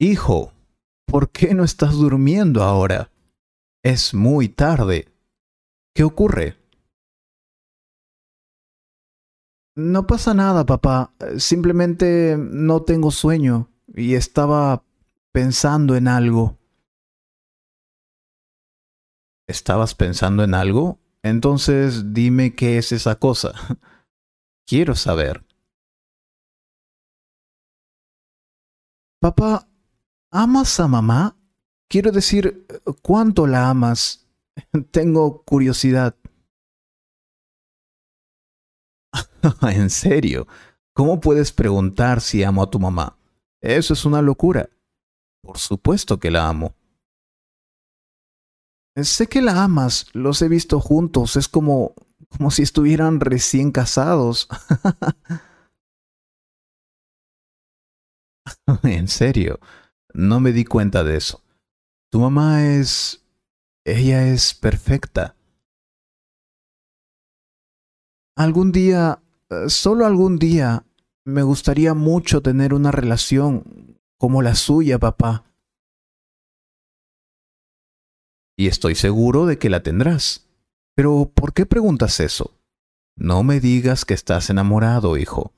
Hijo, ¿por qué no estás durmiendo ahora? Es muy tarde. ¿Qué ocurre? No pasa nada, papá. Simplemente no tengo sueño y estaba pensando en algo. ¿Estabas pensando en algo? Entonces dime qué es esa cosa. Quiero saber. Papá, ¿Amas a mamá? Quiero decir, ¿cuánto la amas? Tengo curiosidad. ¿En serio? ¿Cómo puedes preguntar si amo a tu mamá? Eso es una locura. Por supuesto que la amo. Sé que la amas, los he visto juntos, es como como si estuvieran recién casados. en serio, no me di cuenta de eso. Tu mamá es... Ella es perfecta. Algún día, eh, solo algún día, me gustaría mucho tener una relación como la suya, papá. Y estoy seguro de que la tendrás. Pero, ¿por qué preguntas eso? No me digas que estás enamorado, hijo.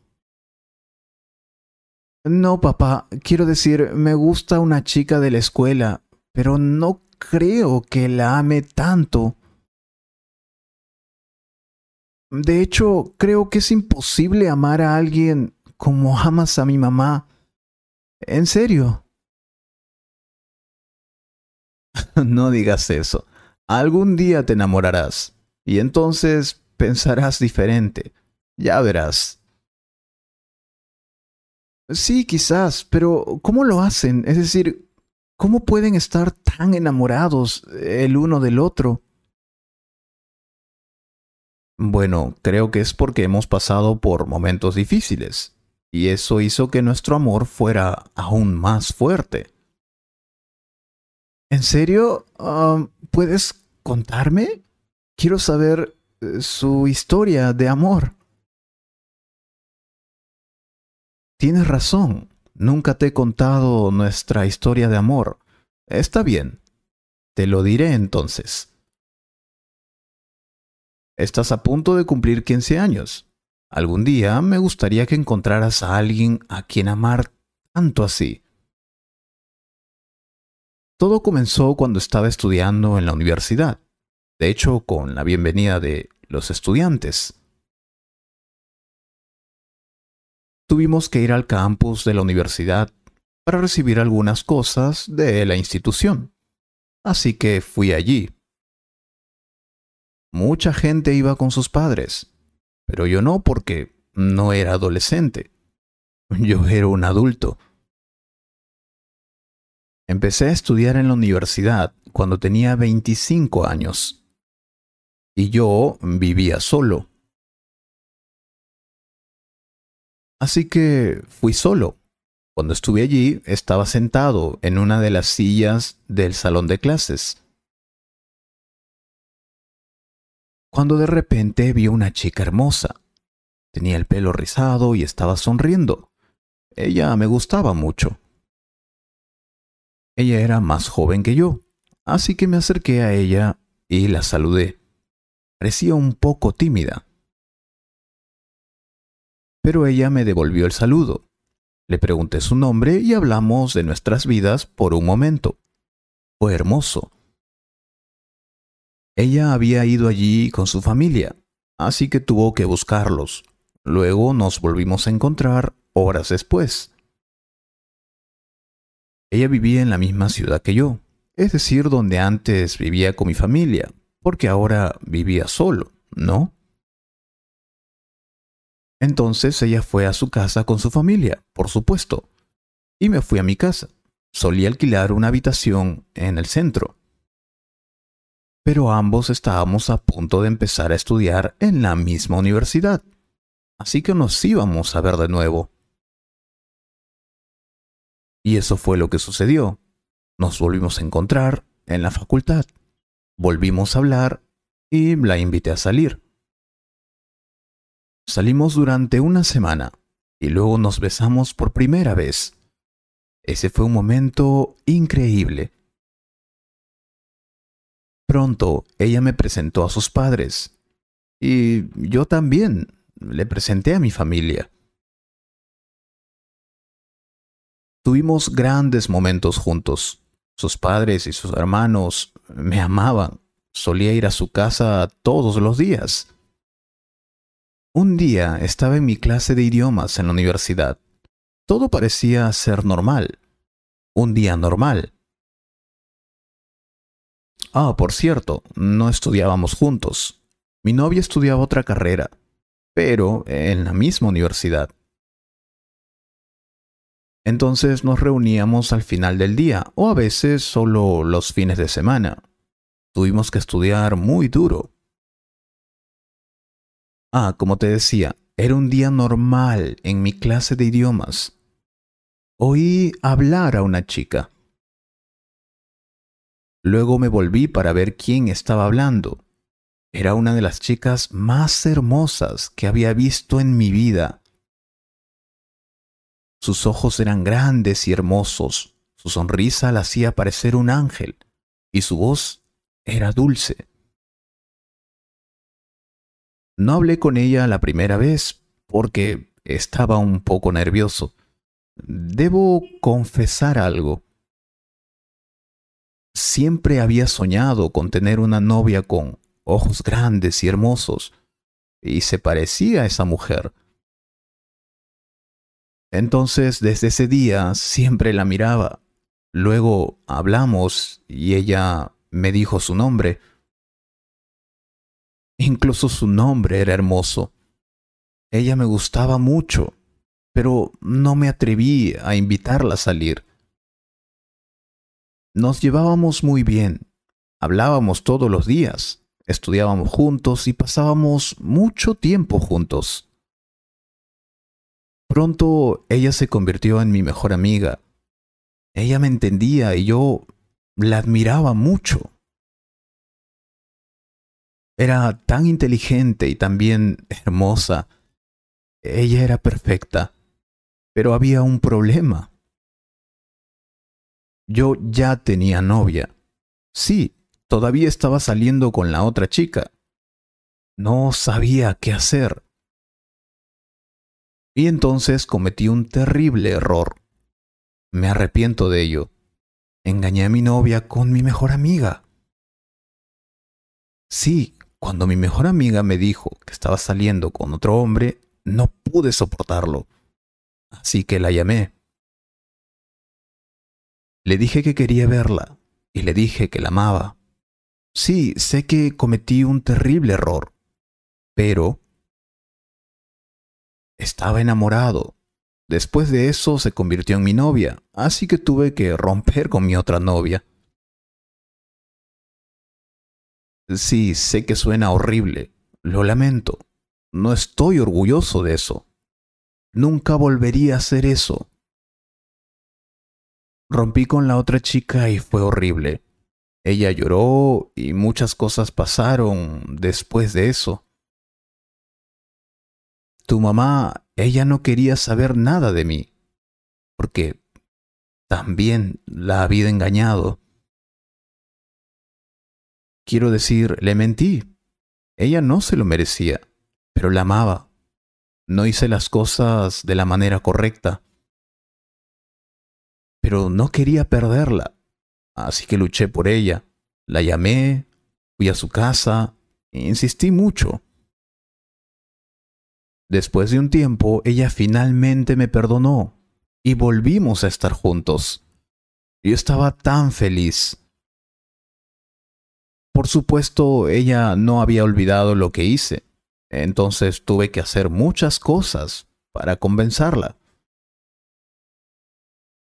No, papá, quiero decir, me gusta una chica de la escuela, pero no creo que la ame tanto. De hecho, creo que es imposible amar a alguien como amas a mi mamá. En serio. no digas eso. Algún día te enamorarás y entonces pensarás diferente. Ya verás. Sí, quizás, pero ¿cómo lo hacen? Es decir, ¿cómo pueden estar tan enamorados eh, el uno del otro? Bueno, creo que es porque hemos pasado por momentos difíciles, y eso hizo que nuestro amor fuera aún más fuerte. ¿En serio? Ah, ¿Puedes contarme? Quiero saber eh, su historia de amor. Tienes razón, nunca te he contado nuestra historia de amor. Está bien, te lo diré entonces. Estás a punto de cumplir 15 años. Algún día me gustaría que encontraras a alguien a quien amar tanto así. Todo comenzó cuando estaba estudiando en la universidad, de hecho con la bienvenida de los estudiantes. tuvimos que ir al campus de la universidad para recibir algunas cosas de la institución. Así que fui allí. Mucha gente iba con sus padres, pero yo no porque no era adolescente. Yo era un adulto. Empecé a estudiar en la universidad cuando tenía 25 años. Y yo vivía solo. Así que fui solo. Cuando estuve allí, estaba sentado en una de las sillas del salón de clases. Cuando de repente vi una chica hermosa. Tenía el pelo rizado y estaba sonriendo. Ella me gustaba mucho. Ella era más joven que yo, así que me acerqué a ella y la saludé. Parecía un poco tímida pero ella me devolvió el saludo. Le pregunté su nombre y hablamos de nuestras vidas por un momento. Fue hermoso. Ella había ido allí con su familia, así que tuvo que buscarlos. Luego nos volvimos a encontrar horas después. Ella vivía en la misma ciudad que yo, es decir, donde antes vivía con mi familia, porque ahora vivía solo, ¿no? Entonces ella fue a su casa con su familia, por supuesto, y me fui a mi casa. Solía alquilar una habitación en el centro. Pero ambos estábamos a punto de empezar a estudiar en la misma universidad, así que nos íbamos a ver de nuevo. Y eso fue lo que sucedió. Nos volvimos a encontrar en la facultad. Volvimos a hablar y la invité a salir. Salimos durante una semana y luego nos besamos por primera vez. Ese fue un momento increíble. Pronto ella me presentó a sus padres y yo también le presenté a mi familia. Tuvimos grandes momentos juntos. Sus padres y sus hermanos me amaban. Solía ir a su casa todos los días. Un día estaba en mi clase de idiomas en la universidad. Todo parecía ser normal. Un día normal. Ah, por cierto, no estudiábamos juntos. Mi novia estudiaba otra carrera, pero en la misma universidad. Entonces nos reuníamos al final del día o a veces solo los fines de semana. Tuvimos que estudiar muy duro Ah, como te decía, era un día normal en mi clase de idiomas. Oí hablar a una chica. Luego me volví para ver quién estaba hablando. Era una de las chicas más hermosas que había visto en mi vida. Sus ojos eran grandes y hermosos, su sonrisa la hacía parecer un ángel, y su voz era dulce. No hablé con ella la primera vez porque estaba un poco nervioso. Debo confesar algo. Siempre había soñado con tener una novia con ojos grandes y hermosos, y se parecía a esa mujer. Entonces, desde ese día, siempre la miraba. Luego hablamos y ella me dijo su nombre. Incluso su nombre era hermoso. Ella me gustaba mucho, pero no me atreví a invitarla a salir. Nos llevábamos muy bien, hablábamos todos los días, estudiábamos juntos y pasábamos mucho tiempo juntos. Pronto ella se convirtió en mi mejor amiga. Ella me entendía y yo la admiraba mucho. Era tan inteligente y también hermosa. Ella era perfecta. Pero había un problema. Yo ya tenía novia. Sí, todavía estaba saliendo con la otra chica. No sabía qué hacer. Y entonces cometí un terrible error. Me arrepiento de ello. Engañé a mi novia con mi mejor amiga. Sí, cuando mi mejor amiga me dijo que estaba saliendo con otro hombre, no pude soportarlo. Así que la llamé. Le dije que quería verla y le dije que la amaba. Sí, sé que cometí un terrible error, pero estaba enamorado. Después de eso se convirtió en mi novia, así que tuve que romper con mi otra novia. Sí, sé que suena horrible. Lo lamento. No estoy orgulloso de eso. Nunca volvería a hacer eso. Rompí con la otra chica y fue horrible. Ella lloró y muchas cosas pasaron después de eso. Tu mamá, ella no quería saber nada de mí, porque también la había engañado. Quiero decir, le mentí. Ella no se lo merecía, pero la amaba. No hice las cosas de la manera correcta. Pero no quería perderla, así que luché por ella. La llamé, fui a su casa, e insistí mucho. Después de un tiempo, ella finalmente me perdonó y volvimos a estar juntos. Yo estaba tan feliz. Por supuesto, ella no había olvidado lo que hice, entonces tuve que hacer muchas cosas para convencerla.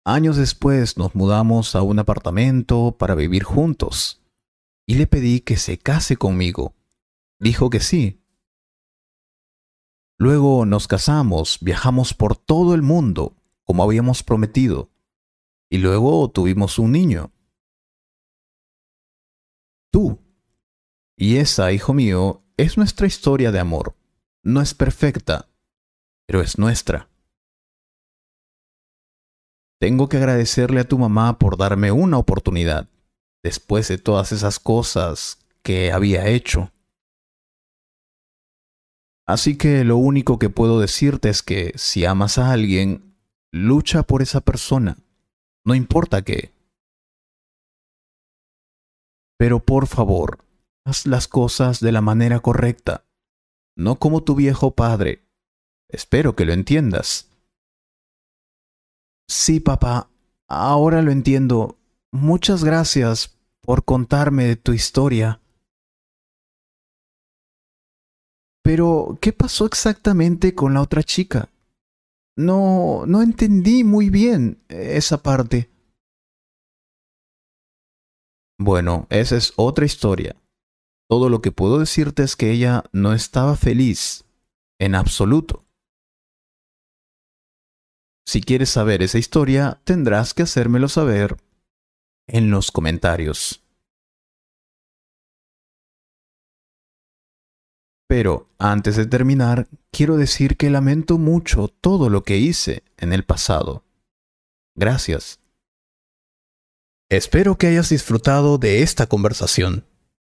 Años después nos mudamos a un apartamento para vivir juntos y le pedí que se case conmigo. Dijo que sí. Luego nos casamos, viajamos por todo el mundo, como habíamos prometido, y luego tuvimos un niño. Tú y esa, hijo mío, es nuestra historia de amor. No es perfecta, pero es nuestra. Tengo que agradecerle a tu mamá por darme una oportunidad, después de todas esas cosas que había hecho. Así que lo único que puedo decirte es que si amas a alguien, lucha por esa persona, no importa qué. Pero por favor, Haz las cosas de la manera correcta, no como tu viejo padre. Espero que lo entiendas. Sí, papá, ahora lo entiendo. Muchas gracias por contarme tu historia. Pero, ¿qué pasó exactamente con la otra chica? No, no entendí muy bien esa parte. Bueno, esa es otra historia. Todo lo que puedo decirte es que ella no estaba feliz en absoluto. Si quieres saber esa historia, tendrás que hacérmelo saber en los comentarios. Pero antes de terminar, quiero decir que lamento mucho todo lo que hice en el pasado. Gracias. Espero que hayas disfrutado de esta conversación.